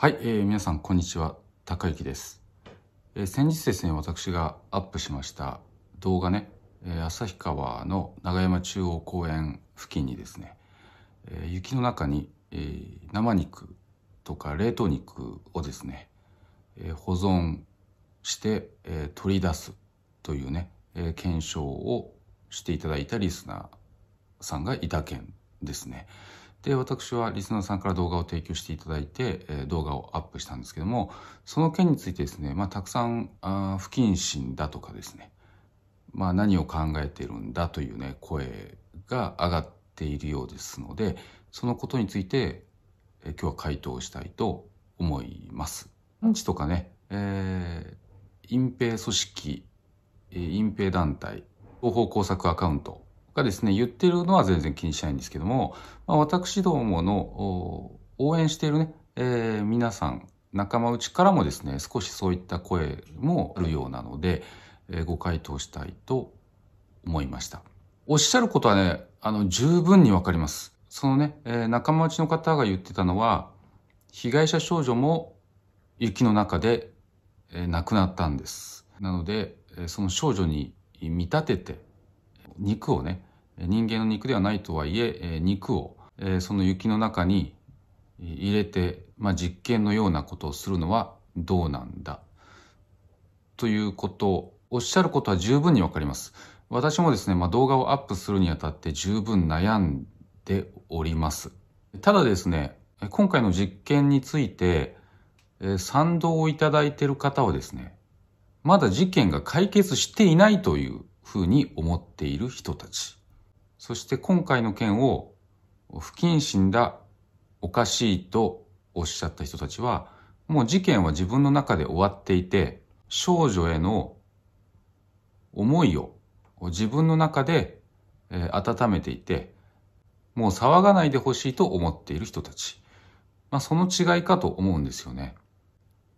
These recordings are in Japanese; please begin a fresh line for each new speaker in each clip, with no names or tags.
はい、えー、皆さんこんにちは高幸です、えー、先日ですね私がアップしました動画ね、え旭、川の長山中央公園付近にですね、えー、雪の中に、え生肉とか冷凍肉をですね、え保存して、え取り出すというね、え検証をしていただいたリスナーさんがいた件ですねで、私はリスナーさんから動画を提供していただいて、えー、動画をアップしたんですけども、その件についてですね、まあ、たくさんあ不謹慎だとかですね、まあ、何を考えてるんだというね、声が上がっているようですので、そのことについて、えー、今日は回答したいと思います。アンチとかね、えー、隠蔽組織、隠蔽団体、東方工作アカウント、がですね、言ってるのは全然気にしないんですけども、まあ、私どもの応援しているね、えー、皆さん、仲間内からもですね、少しそういった声もあるようなので、えー、ご回答したいと思いました。おっしゃることはね、あの、十分にわかります。そのね、えー、仲間内の方が言ってたのは、被害者少女も雪の中で、えー、亡くなったんです。なので、えー、その少女に見立てて、肉をね、人間の肉ではないとはいえ肉をその雪の中に入れて、まあ、実験のようなことをするのはどうなんだということをおっしゃることは十分にわかります。私もですね、まあ、動画をアップするにあたって十分悩んでおります。ただですね、今回の実験について、賛同をいただいている方はですね、まだ事件が解決していないというふうに思っている人たち。そして今回の件を不謹慎だ、おかしいとおっしゃった人たちは、もう事件は自分の中で終わっていて、少女への思いを自分の中で温めていて、もう騒がないでほしいと思っている人たち。まあその違いかと思うんですよね。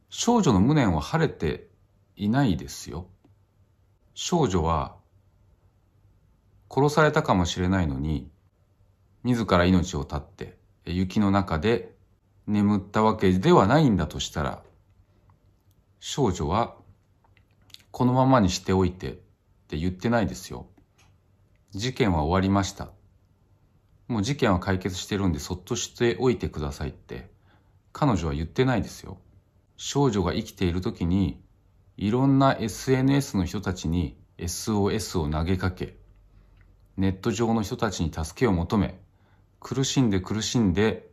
少女の無念は晴れていないですよ。少女は殺されたかもしれないのに、自ら命を絶って、雪の中で眠ったわけではないんだとしたら、少女は、このままにしておいてって言ってないですよ。事件は終わりました。もう事件は解決してるんでそっとしておいてくださいって、彼女は言ってないですよ。少女が生きている時に、いろんな SNS の人たちに SOS を投げかけ、ネット上の人たちに助けを求め、苦しんで苦しんで、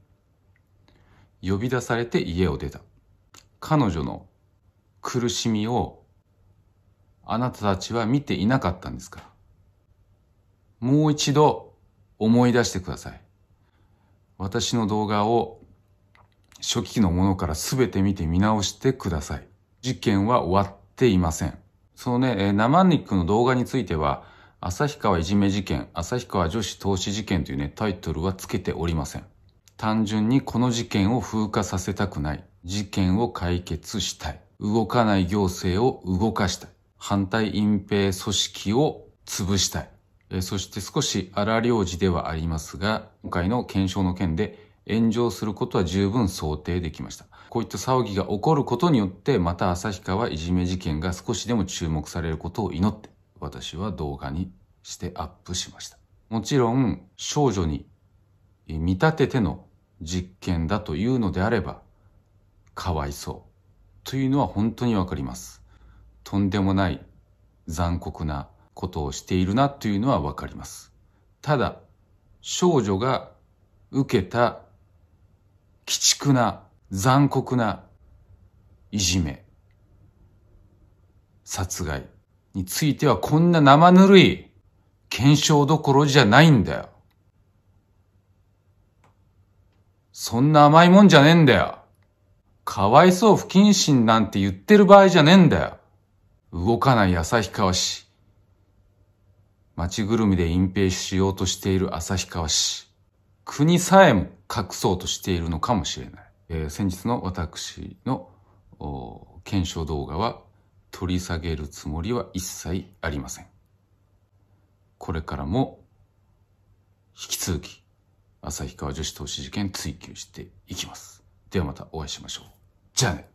呼び出されて家を出た。彼女の苦しみをあなたたちは見ていなかったんですから。もう一度思い出してください。私の動画を初期のものから全て見て見直してください。事件は終わっていません。そのね、生肉の動画については、旭川いじめ事件、旭川女子投資事件というね、タイトルはつけておりません。単純にこの事件を風化させたくない。事件を解決したい。動かない行政を動かしたい。反対隠蔽組織を潰したい。えそして少し荒領事ではありますが、今回の検証の件で炎上することは十分想定できました。こういった騒ぎが起こることによって、また旭川いじめ事件が少しでも注目されることを祈って、私は動画にしてアップしました。もちろん少女に見立てての実験だというのであれば、かわいそうというのは本当にわかります。とんでもない残酷なことをしているなというのはわかります。ただ、少女が受けた鬼畜な残酷ないじめ、殺害、についてはこんな生ぬるい検証どころじゃないんだよ。そんな甘いもんじゃねえんだよ。かわいそう不謹慎なんて言ってる場合じゃねえんだよ。動かない旭川市。町ぐるみで隠蔽しようとしている旭川市。国さえも隠そうとしているのかもしれない。えー、先日の私の検証動画は取り下げるつもりは一切ありません。これからも引き続き旭川女子投資事件追及していきます。ではまたお会いしましょう。じゃあね。